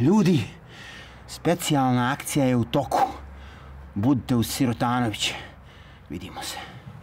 Ljudi, specijalna akcija je u toku. Budite u Sirotanović. Vidimo se.